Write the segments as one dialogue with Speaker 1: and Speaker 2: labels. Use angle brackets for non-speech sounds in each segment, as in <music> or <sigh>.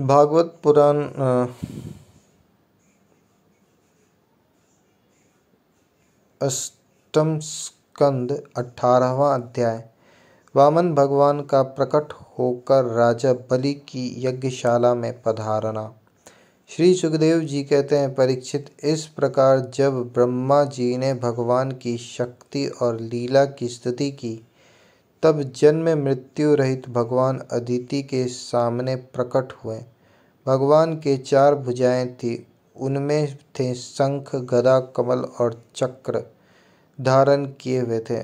Speaker 1: भागवत पुराण अष्टम स्कंद अठारहवा अध्याय वामन भगवान का प्रकट होकर राजा बलि की यज्ञशाला में पधारना श्री सुखदेव जी कहते हैं परीक्षित इस प्रकार जब ब्रह्मा जी ने भगवान की शक्ति और लीला की स्तुति की तब जन्म मृत्यु रहित भगवान अदिति के सामने प्रकट हुए भगवान के चार भुजाएं थी उनमें थे शंख गदा कमल और चक्र धारण किए हुए थे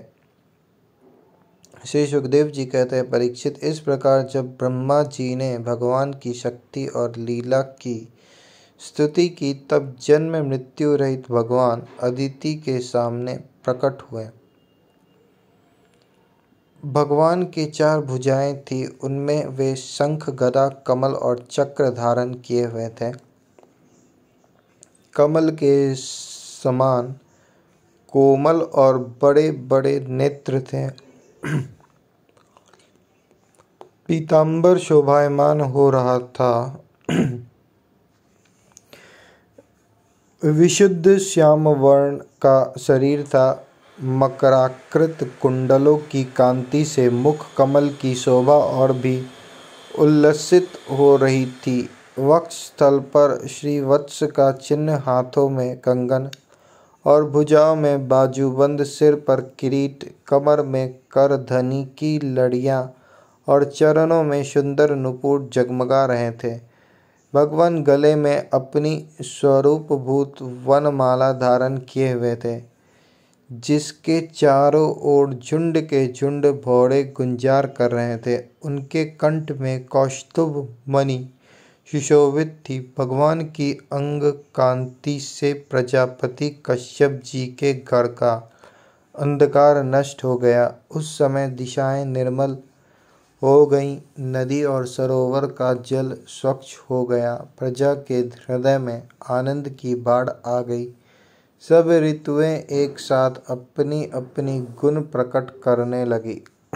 Speaker 1: श्री सुखदेव जी कहते हैं परीक्षित इस प्रकार जब ब्रह्मा जी ने भगवान की शक्ति और लीला की स्तुति की तब जन्म मृत्यु रहित भगवान अदिति के सामने प्रकट हुए भगवान की चार भुजाएं थीं उनमें वे शंख गदा कमल और चक्र धारण किए हुए थे कमल के समान कोमल और बड़े बड़े नेत्र थे पीताम्बर शोभायमान हो रहा था विशुद्ध श्याम वर्ण का शरीर था मकराकृत कुंडलों की कांति से कमल की शोभा और भी उल्लसित हो रही थी वक्ष स्थल पर श्री वत्स का चिन्ह हाथों में कंगन और भुजाओं में बाजूबंद सिर पर किरीट कमर में कर धनी की लड़ियाँ और चरणों में सुंदर नुपुर जगमगा रहे थे भगवान गले में अपनी स्वरूपभूत वनमाला धारण किए हुए थे जिसके चारों ओर झुंड के झुंड भौड़े गुंजार कर रहे थे उनके कंठ में कौस्तुभ मणि सुशोभित थी भगवान की अंग कांति से प्रजापति कश्यप जी के घर का अंधकार नष्ट हो गया उस समय दिशाएं निर्मल हो गई नदी और सरोवर का जल स्वच्छ हो गया प्रजा के हृदय में आनंद की बाढ़ आ गई सब ऋतुएं एक साथ अपनी अपनी गुण प्रकट करने लगी <clears throat>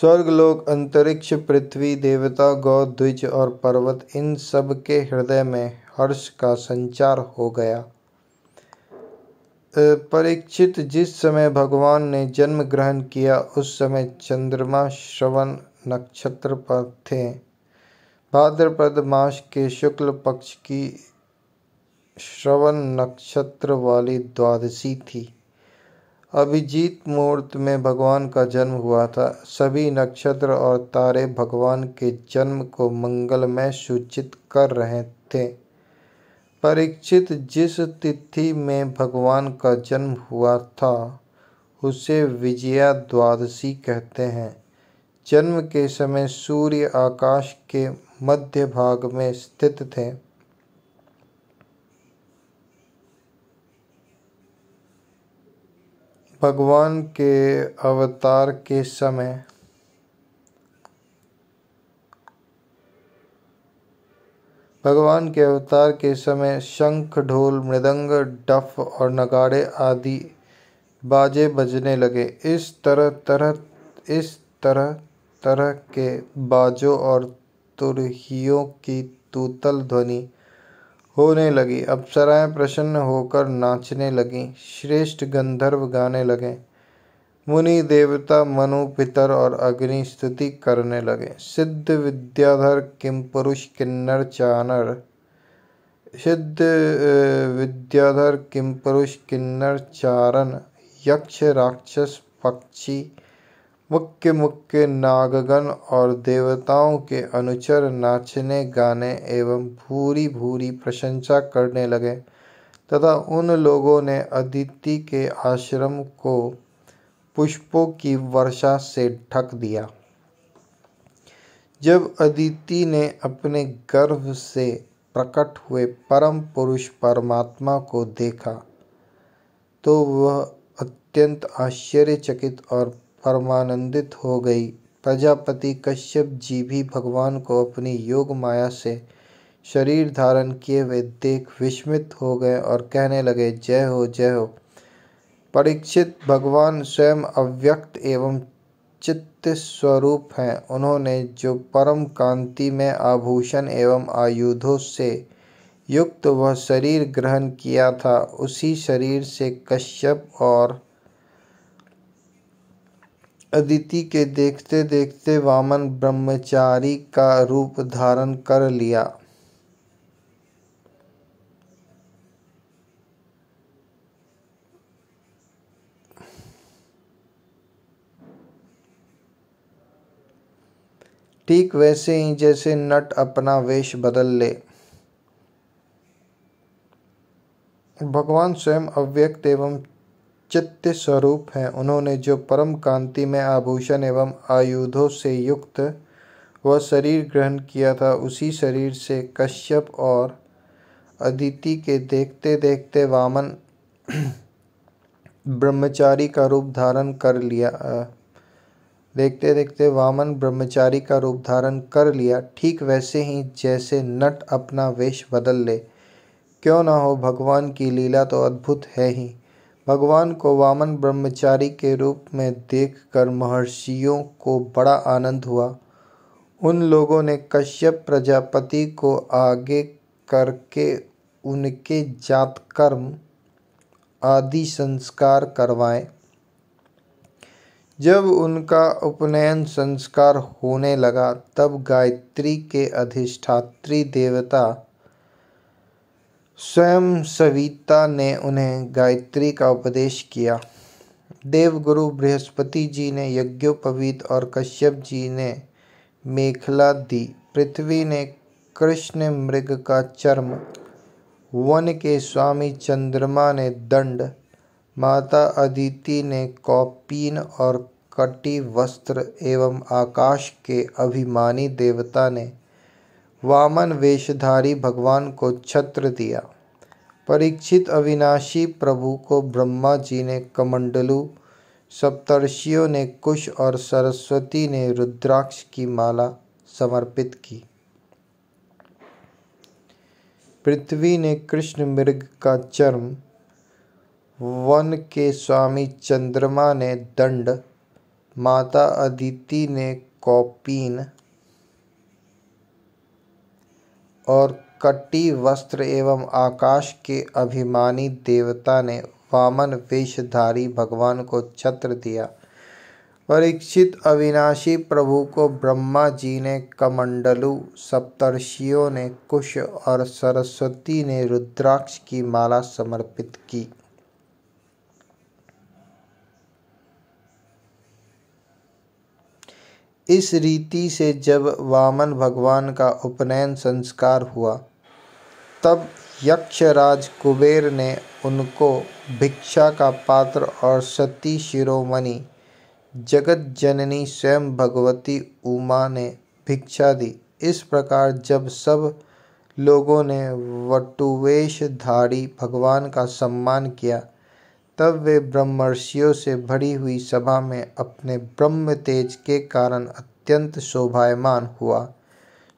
Speaker 1: स्वर्ग लोक अंतरिक्ष पृथ्वी देवता गौ द्विज और पर्वत इन सब के हृदय में हर्ष का संचार हो गया परीक्षित जिस समय भगवान ने जन्म ग्रहण किया उस समय चंद्रमा श्रवण नक्षत्र पर थे भाद्रपद मास के शुक्ल पक्ष की श्रवण नक्षत्र वाली द्वादशी थी अभिजीत मुहूर्त में भगवान का जन्म हुआ था सभी नक्षत्र और तारे भगवान के जन्म को मंगलमय सूचित कर रहे थे परीक्षित जिस तिथि में भगवान का जन्म हुआ था उसे विजया द्वादशी कहते हैं जन्म के समय सूर्य आकाश के मध्य भाग में स्थित थे भगवान के अवतार के समय भगवान के अवतार के समय शंख ढोल मृदंग डफ और नगाड़े आदि बाजे बजने लगे इस तरह तरह इस तरह तरह के बाजों और तुरहियों की तूतल ध्वनि होने लगी अप्सराएं प्रसन्न होकर नाचने लगीं श्रेष्ठ गंधर्व गाने लगे मुनि देवता मनु पितर और अग्नि स्तुति करने लगे सिद्ध विद्याधर किम पुरुष किन्नर चानर सिद्ध विद्याधर किम पुरुष किन्नर चारण यक्ष राक्षस पक्षी मुख्य मुख्य नागगण और देवताओं के अनुचर नाचने गाने एवं भूरी भूरी प्रशंसा करने लगे तथा उन लोगों ने अदिति के आश्रम को पुष्पों की वर्षा से ढक दिया जब अदिति ने अपने गर्भ से प्रकट हुए परम पुरुष परमात्मा को देखा तो वह अत्यंत आश्चर्यचकित और परमानंदित हो गई प्रजापति कश्यप जी भी भगवान को अपनी योग माया से शरीर धारण किए हुए देख विस्मित हो गए और कहने लगे जय हो जय हो परीक्षित भगवान स्वयं अव्यक्त एवं चित्त स्वरूप हैं उन्होंने जो परम कांति में आभूषण एवं आयुधों से युक्त वह शरीर ग्रहण किया था उसी शरीर से कश्यप और अदिति के देखते देखते वामन ब्रह्मचारी का रूप धारण कर लिया ठीक वैसे ही जैसे नट अपना वेश बदल ले भगवान स्वयं अव्यक्त एवं चित्त स्वरूप हैं उन्होंने जो परम कांति में आभूषण एवं आयुधों से युक्त वह शरीर ग्रहण किया था उसी शरीर से कश्यप और अदिति के देखते देखते वामन <clears throat> ब्रह्मचारी का रूप धारण कर लिया देखते देखते वामन ब्रह्मचारी का रूप धारण कर लिया ठीक वैसे ही जैसे नट अपना वेश बदल ले क्यों ना हो भगवान की लीला तो अद्भुत है ही भगवान को वामन ब्रह्मचारी के रूप में देखकर महर्षियों को बड़ा आनंद हुआ उन लोगों ने कश्यप प्रजापति को आगे करके उनके जात कर्म आदि संस्कार करवाए जब उनका उपनयन संस्कार होने लगा तब गायत्री के अधिष्ठात्री देवता स्वयं सविता ने उन्हें गायत्री का उपदेश किया देवगुरु बृहस्पति जी ने यज्ञोपवीत और कश्यप जी ने मेखला दी पृथ्वी ने कृष्ण मृग का चर्म वन के स्वामी चंद्रमा ने दंड माता अदिति ने कौपीन और कटी वस्त्र एवं आकाश के अभिमानी देवता ने वामन वेशधारी भगवान को छत्र दिया परीक्षित अविनाशी प्रभु को ब्रह्मा जी ने कमंडलू सप्तर्षियों ने कुश और सरस्वती ने रुद्राक्ष की माला समर्पित की पृथ्वी ने कृष्ण मृग का चर्म वन के स्वामी चंद्रमा ने दंड माता अदिति ने कौपीन और कटी वस्त्र एवं आकाश के अभिमानी देवता ने वामन वेशधारी भगवान को छत्र दिया परीक्षित अविनाशी प्रभु को ब्रह्मा जी ने कमंडलु सप्तर्षियों ने कुश और सरस्वती ने रुद्राक्ष की माला समर्पित की इस रीति से जब वामन भगवान का उपनयन संस्कार हुआ तब यक्षराज कुबेर ने उनको भिक्षा का पात्र और सती शिरोमणि जगत जननी स्वयं भगवती उमा ने भिक्षा दी इस प्रकार जब सब लोगों ने वटुवेश धारी भगवान का सम्मान किया तब वे ब्रह्मर्षियों से भरी हुई सभा में अपने ब्रह्म तेज के कारण अत्यंत शोभायमान हुआ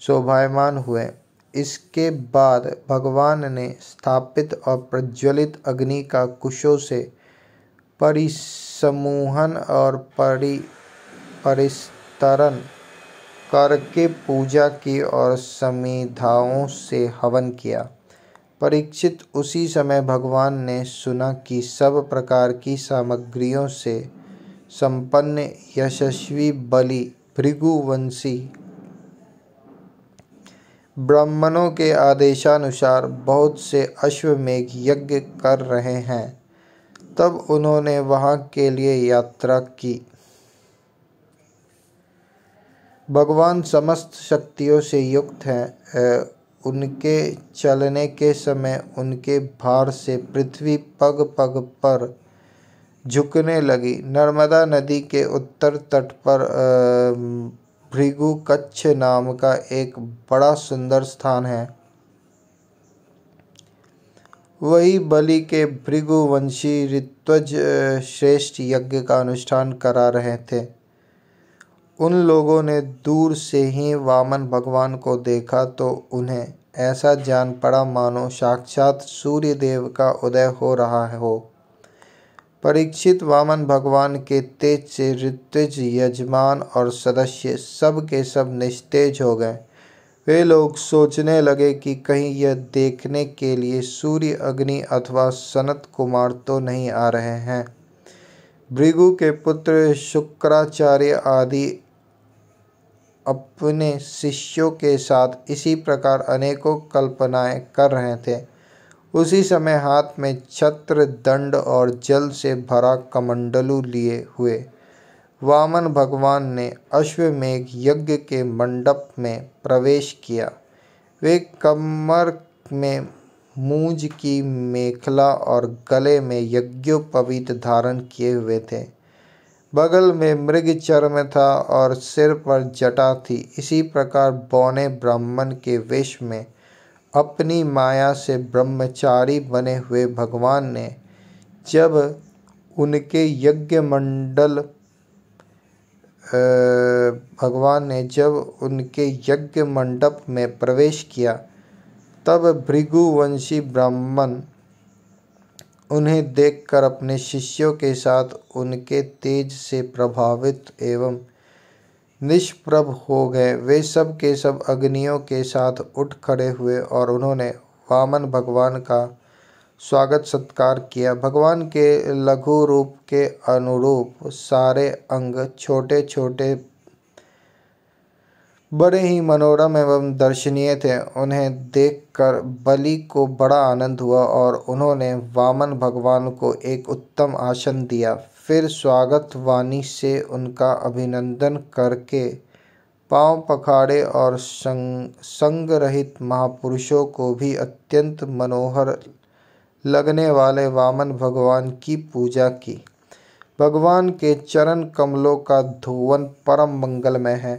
Speaker 1: शोभायमान हुए इसके बाद भगवान ने स्थापित और प्रज्वलित अग्नि का कुशों से परिसमूहन और परि परिस्तरण करके पूजा की और समिधाओं से हवन किया परीक्षित उसी समय भगवान ने सुना कि सब प्रकार की सामग्रियों से संपन्न यशस्वी बलि भृगुवंशी ब्राह्मणों के आदेशानुसार बहुत से अश्वमेघ यज्ञ कर रहे हैं तब उन्होंने वहाँ के लिए यात्रा की भगवान समस्त शक्तियों से युक्त हैं उनके चलने के समय उनके भार से पृथ्वी पग पग पर झुकने लगी नर्मदा नदी के उत्तर तट पर भृगु कच्छ नाम का एक बड़ा सुंदर स्थान है वही बलि के भृगुवंशी ऋत्वज श्रेष्ठ यज्ञ का अनुष्ठान करा रहे थे उन लोगों ने दूर से ही वामन भगवान को देखा तो उन्हें ऐसा जान पड़ा मानो साक्षात सूर्य देव का उदय हो रहा हो परीक्षित वामन भगवान के तेज से ऋत्विज यजमान और सदस्य सब के सब निस्तेज हो गए वे लोग सोचने लगे कि कहीं यह देखने के लिए सूर्य अग्नि अथवा सनत कुमार तो नहीं आ रहे हैं भृगु के पुत्र शुक्राचार्य आदि अपने शिष्यों के साथ इसी प्रकार अनेकों कल्पनाएं कर रहे थे उसी समय हाथ में छत्र दंड और जल से भरा कमंडलू लिए हुए वामन भगवान ने अश्वमेघ यज्ञ के मंडप में प्रवेश किया वे कमर में मूंज की मेखला और गले में यज्ञोपवीत धारण किए हुए थे बगल में मृग चर्म था और सिर पर जटा थी इसी प्रकार बौने ब्राह्मण के वेश में अपनी माया से ब्रह्मचारी बने हुए भगवान ने जब उनके यज्ञ मंडल भगवान ने जब उनके यज्ञ मंडप में प्रवेश किया तब भृगुवंशी ब्राह्मण उन्हें देखकर अपने शिष्यों के साथ उनके तेज से प्रभावित एवं निष्प्रभ हो गए वे सब के सब अग्नियों के साथ उठ खड़े हुए और उन्होंने वामन भगवान का स्वागत सत्कार किया भगवान के लघु रूप के अनुरूप सारे अंग छोटे छोटे बड़े ही मनोरम एवं दर्शनीय थे उन्हें देखकर बलि को बड़ा आनंद हुआ और उन्होंने वामन भगवान को एक उत्तम आसन दिया फिर स्वागत वाणी से उनका अभिनंदन करके पांव पखाड़े और संग संग रहित महापुरुषों को भी अत्यंत मनोहर लगने वाले वामन भगवान की पूजा की भगवान के चरण कमलों का धोवन परम मंगलमय है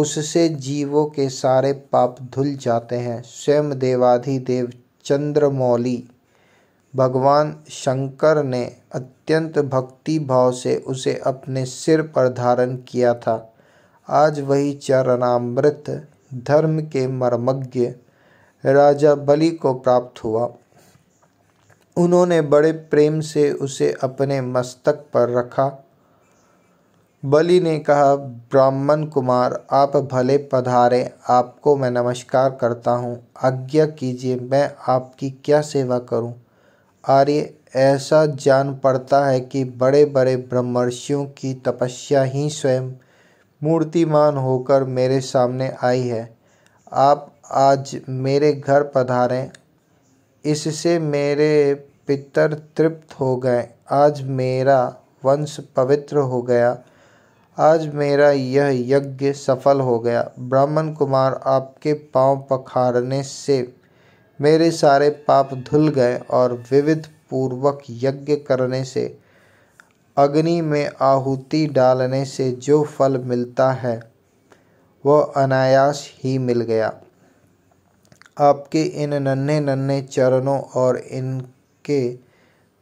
Speaker 1: उससे जीवों के सारे पाप धुल जाते हैं स्वयं देवाधि देव चंद्रमौली भगवान शंकर ने अत्यंत भक्ति भाव से उसे अपने सिर पर धारण किया था आज वही चरणामृत धर्म के मर्मज्ञ राजा बलि को प्राप्त हुआ उन्होंने बड़े प्रेम से उसे अपने मस्तक पर रखा बलि ने कहा ब्राह्मण कुमार आप भले पधारे आपको मैं नमस्कार करता हूँ आज्ञा कीजिए मैं आपकी क्या सेवा करूँ आर्य ऐसा जान पड़ता है कि बड़े बड़े ब्रह्मर्षियों की तपस्या ही स्वयं मूर्तिमान होकर मेरे सामने आई है आप आज मेरे घर पधारें इससे मेरे पितर तृप्त हो गए आज मेरा वंश पवित्र हो गया आज मेरा यह यज्ञ सफल हो गया ब्राह्मण कुमार आपके पांव पखारने से मेरे सारे पाप धुल गए और विविध पूर्वक यज्ञ करने से अग्नि में आहुति डालने से जो फल मिलता है वह अनायास ही मिल गया आपके इन नन्हे नन्हे चरणों और इनके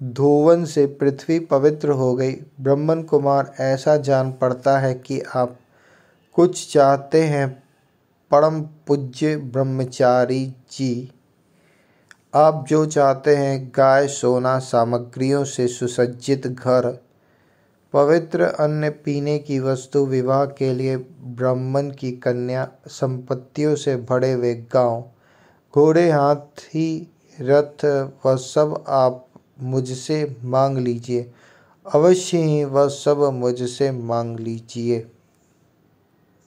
Speaker 1: धोवन से पृथ्वी पवित्र हो गई ब्रह्मन कुमार ऐसा जान पड़ता है कि आप कुछ चाहते हैं परम पूज्य ब्रह्मचारी जी आप जो चाहते हैं गाय सोना सामग्रियों से सुसज्जित घर पवित्र अन्न पीने की वस्तु विवाह के लिए ब्राह्मण की कन्या संपत्तियों से भरे हुए गांव घोड़े हाथी रथ व सब आप मुझसे माँग लीजिए अवश्य ही वह सब मुझसे मांग लीजिए